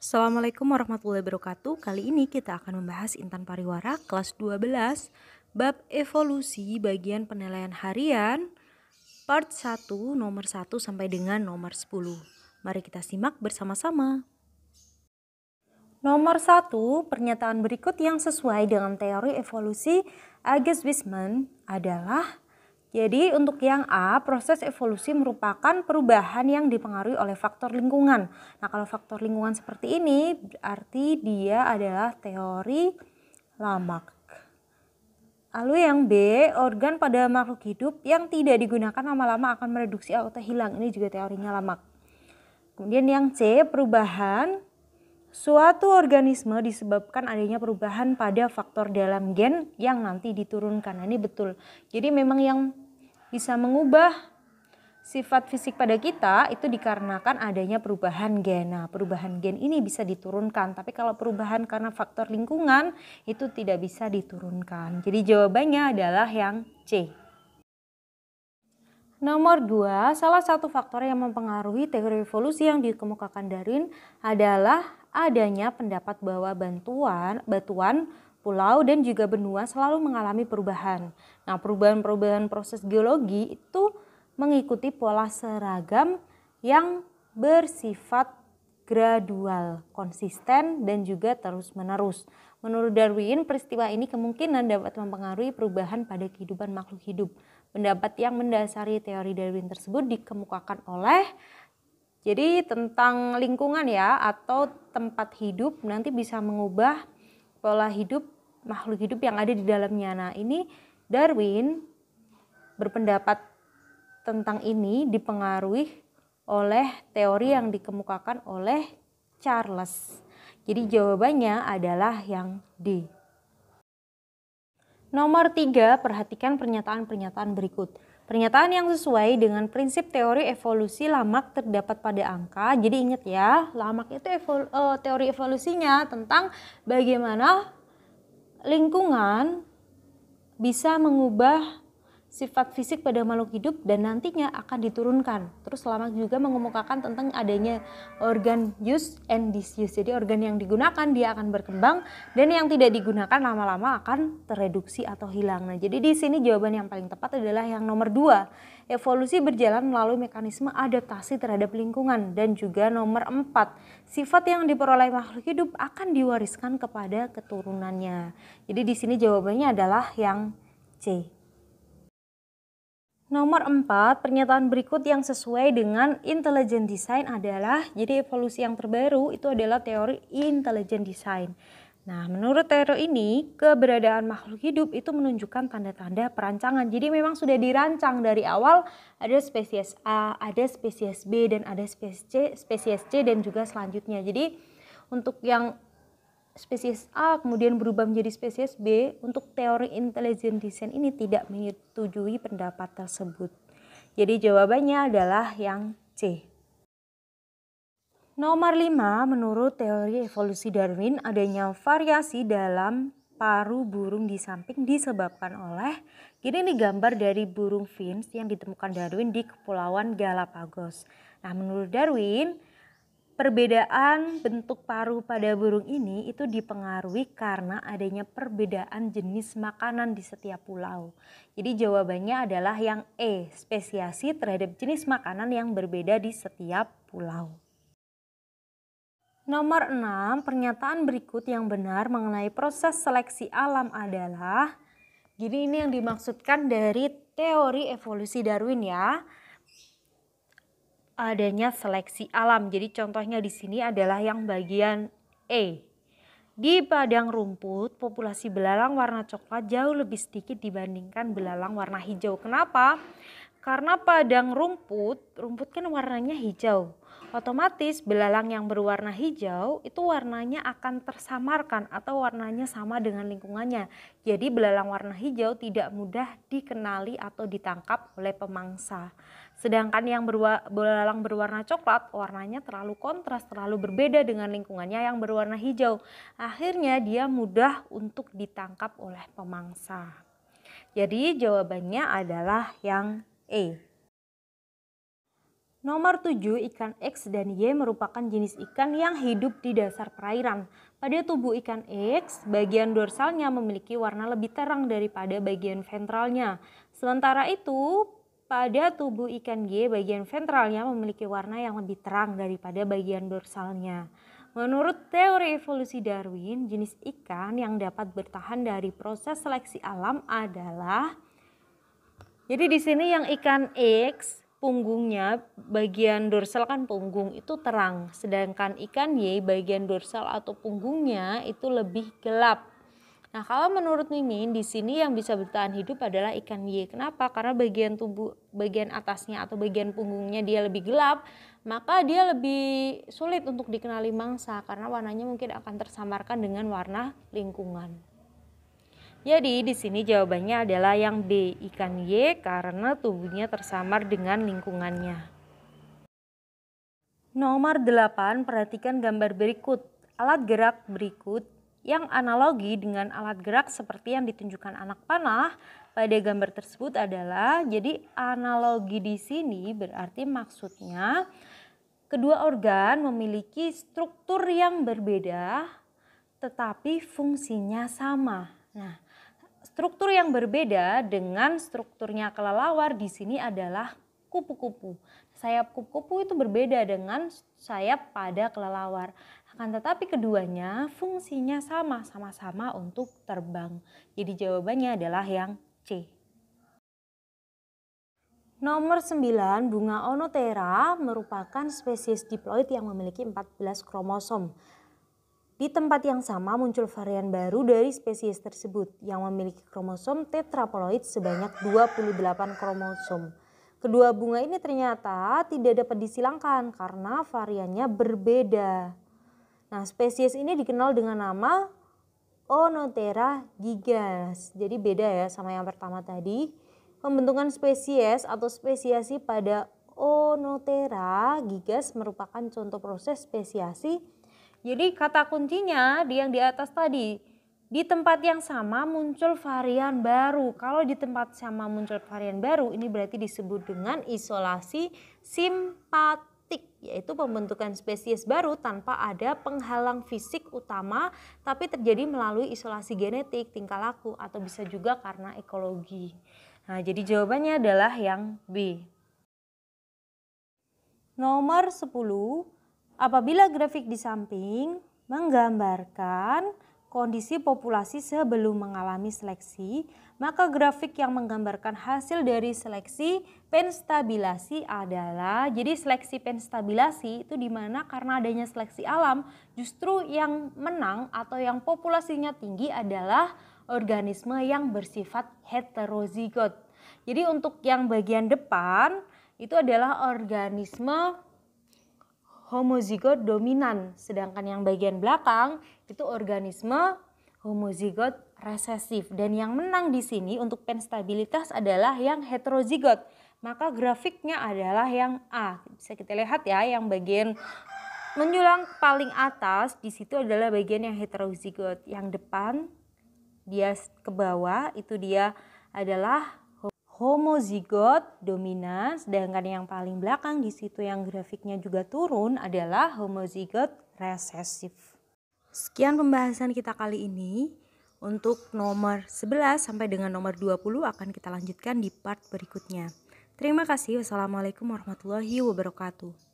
Assalamualaikum warahmatullahi wabarakatuh. Kali ini kita akan membahas Intan Pariwara kelas 12 bab evolusi bagian penilaian harian part 1 nomor 1 sampai dengan nomor 10. Mari kita simak bersama-sama. Nomor 1, pernyataan berikut yang sesuai dengan teori evolusi Agus Wisman adalah jadi untuk yang A, proses evolusi merupakan perubahan yang dipengaruhi oleh faktor lingkungan. Nah kalau faktor lingkungan seperti ini, berarti dia adalah teori lamak. Lalu yang B, organ pada makhluk hidup yang tidak digunakan lama-lama akan mereduksi atau hilang. Ini juga teorinya lamak. Kemudian yang C, perubahan Suatu organisme disebabkan adanya perubahan pada faktor dalam gen yang nanti diturunkan. Nah, ini betul. Jadi memang yang bisa mengubah sifat fisik pada kita itu dikarenakan adanya perubahan gen. Nah, perubahan gen ini bisa diturunkan, tapi kalau perubahan karena faktor lingkungan itu tidak bisa diturunkan. Jadi jawabannya adalah yang C. Nomor dua, salah satu faktor yang mempengaruhi teori evolusi yang dikemukakan Darwin adalah adanya pendapat bahwa bantuan, batuan pulau dan juga benua selalu mengalami perubahan. Nah, perubahan-perubahan proses geologi itu mengikuti pola seragam yang bersifat gradual, konsisten, dan juga terus-menerus. Menurut Darwin, peristiwa ini kemungkinan dapat mempengaruhi perubahan pada kehidupan makhluk hidup. Pendapat yang mendasari teori Darwin tersebut dikemukakan oleh jadi tentang lingkungan ya atau tempat hidup nanti bisa mengubah pola hidup makhluk hidup yang ada di dalamnya. Nah, ini Darwin berpendapat tentang ini dipengaruhi oleh teori yang dikemukakan oleh Charles. Jadi jawabannya adalah yang D. Nomor tiga, perhatikan pernyataan-pernyataan berikut. Pernyataan yang sesuai dengan prinsip teori evolusi lamak terdapat pada angka. Jadi ingat ya, lamak itu evol, uh, teori evolusinya tentang bagaimana lingkungan bisa mengubah sifat fisik pada makhluk hidup dan nantinya akan diturunkan. Terus selama juga mengemukakan tentang adanya organ use and disuse. Jadi organ yang digunakan dia akan berkembang dan yang tidak digunakan lama-lama akan tereduksi atau hilang. Nah, jadi di sini jawaban yang paling tepat adalah yang nomor dua. Evolusi berjalan melalui mekanisme adaptasi terhadap lingkungan dan juga nomor empat. Sifat yang diperoleh makhluk hidup akan diwariskan kepada keturunannya. Jadi di sini jawabannya adalah yang C. Nomor empat, pernyataan berikut yang sesuai dengan intelligent design adalah, jadi evolusi yang terbaru itu adalah teori intelligent design. Nah, menurut teori ini, keberadaan makhluk hidup itu menunjukkan tanda-tanda perancangan. Jadi memang sudah dirancang dari awal ada spesies A, ada spesies B, dan ada spesies C, spesies C dan juga selanjutnya. Jadi untuk yang spesies A kemudian berubah menjadi spesies B, untuk teori intelligent design ini tidak menyetujui pendapat tersebut. Jadi jawabannya adalah yang C. Nomor 5, menurut teori evolusi Darwin, adanya variasi dalam paru burung di samping disebabkan oleh gini nih gambar dari burung finch yang ditemukan Darwin di kepulauan Galapagos. Nah, menurut Darwin, Perbedaan bentuk paru pada burung ini itu dipengaruhi karena adanya perbedaan jenis makanan di setiap pulau. Jadi jawabannya adalah yang E, spesiasi terhadap jenis makanan yang berbeda di setiap pulau. Nomor 6, pernyataan berikut yang benar mengenai proses seleksi alam adalah gini ini yang dimaksudkan dari teori evolusi Darwin ya adanya seleksi alam. Jadi contohnya di sini adalah yang bagian E. Di padang rumput, populasi belalang warna coklat jauh lebih sedikit dibandingkan belalang warna hijau. Kenapa? Karena padang rumput, rumput kan warnanya hijau. Otomatis belalang yang berwarna hijau itu warnanya akan tersamarkan atau warnanya sama dengan lingkungannya. Jadi belalang warna hijau tidak mudah dikenali atau ditangkap oleh pemangsa. Sedangkan yang berwa, belalang berwarna coklat, warnanya terlalu kontras, terlalu berbeda dengan lingkungannya yang berwarna hijau. Akhirnya dia mudah untuk ditangkap oleh pemangsa. Jadi jawabannya adalah yang E. Nomor 7, ikan X dan Y merupakan jenis ikan yang hidup di dasar perairan. Pada tubuh ikan X, bagian dorsalnya memiliki warna lebih terang daripada bagian ventralnya. Sementara itu, pada tubuh ikan G, bagian ventralnya memiliki warna yang lebih terang daripada bagian dorsalnya. Menurut teori evolusi Darwin, jenis ikan yang dapat bertahan dari proses seleksi alam adalah jadi di sini yang ikan X punggungnya bagian dorsal kan punggung itu terang, sedangkan ikan Y bagian dorsal atau punggungnya itu lebih gelap. Nah, kalau menurut Mimin di sini yang bisa bertahan hidup adalah ikan Y. Kenapa? Karena bagian tubuh bagian atasnya atau bagian punggungnya dia lebih gelap, maka dia lebih sulit untuk dikenali mangsa karena warnanya mungkin akan tersamarkan dengan warna lingkungan. Jadi di sini jawabannya adalah yang B, ikan Y karena tubuhnya tersamar dengan lingkungannya. Nomor 8, perhatikan gambar berikut. Alat gerak berikut yang analogi dengan alat gerak seperti yang ditunjukkan anak panah pada gambar tersebut adalah jadi analogi di sini berarti maksudnya kedua organ memiliki struktur yang berbeda tetapi fungsinya sama. Nah, struktur yang berbeda dengan strukturnya kelelawar di sini adalah kupu-kupu sayap kupu-kupu itu berbeda dengan sayap pada kelelawar. Akan tetapi keduanya fungsinya sama, sama-sama untuk terbang. Jadi jawabannya adalah yang C. Nomor 9, bunga Onotera merupakan spesies diploid yang memiliki 14 kromosom. Di tempat yang sama muncul varian baru dari spesies tersebut yang memiliki kromosom tetraploid sebanyak 28 kromosom. Kedua bunga ini ternyata tidak dapat disilangkan karena variannya berbeda. Nah, spesies ini dikenal dengan nama Onotera gigas. Jadi beda ya sama yang pertama tadi. Pembentukan spesies atau spesiasi pada Onotera gigas merupakan contoh proses spesiasi. Jadi kata kuncinya di yang di atas tadi, di tempat yang sama muncul varian baru. Kalau di tempat sama muncul varian baru, ini berarti disebut dengan isolasi simpatik, yaitu pembentukan spesies baru tanpa ada penghalang fisik utama, tapi terjadi melalui isolasi genetik, tingkah laku, atau bisa juga karena ekologi. Nah, jadi jawabannya adalah yang B. Nomor 10, apabila grafik di samping menggambarkan kondisi populasi sebelum mengalami seleksi, maka grafik yang menggambarkan hasil dari seleksi penstabilasi adalah jadi seleksi penstabilasi itu dimana karena adanya seleksi alam justru yang menang atau yang populasinya tinggi adalah organisme yang bersifat heterozigot. Jadi untuk yang bagian depan itu adalah organisme homozigot dominan, sedangkan yang bagian belakang itu organisme homozigot resesif. Dan yang menang di sini untuk penstabilitas adalah yang heterozigot. Maka grafiknya adalah yang A. Bisa kita lihat ya yang bagian menyulang paling atas di situ adalah bagian yang heterozigot. Yang depan dia ke bawah itu dia adalah homozigot dominan, sedangkan yang paling belakang di situ yang grafiknya juga turun adalah homozigot resesif. Sekian pembahasan kita kali ini. Untuk nomor 11 sampai dengan nomor 20 akan kita lanjutkan di part berikutnya. Terima kasih. Wassalamualaikum warahmatullahi wabarakatuh.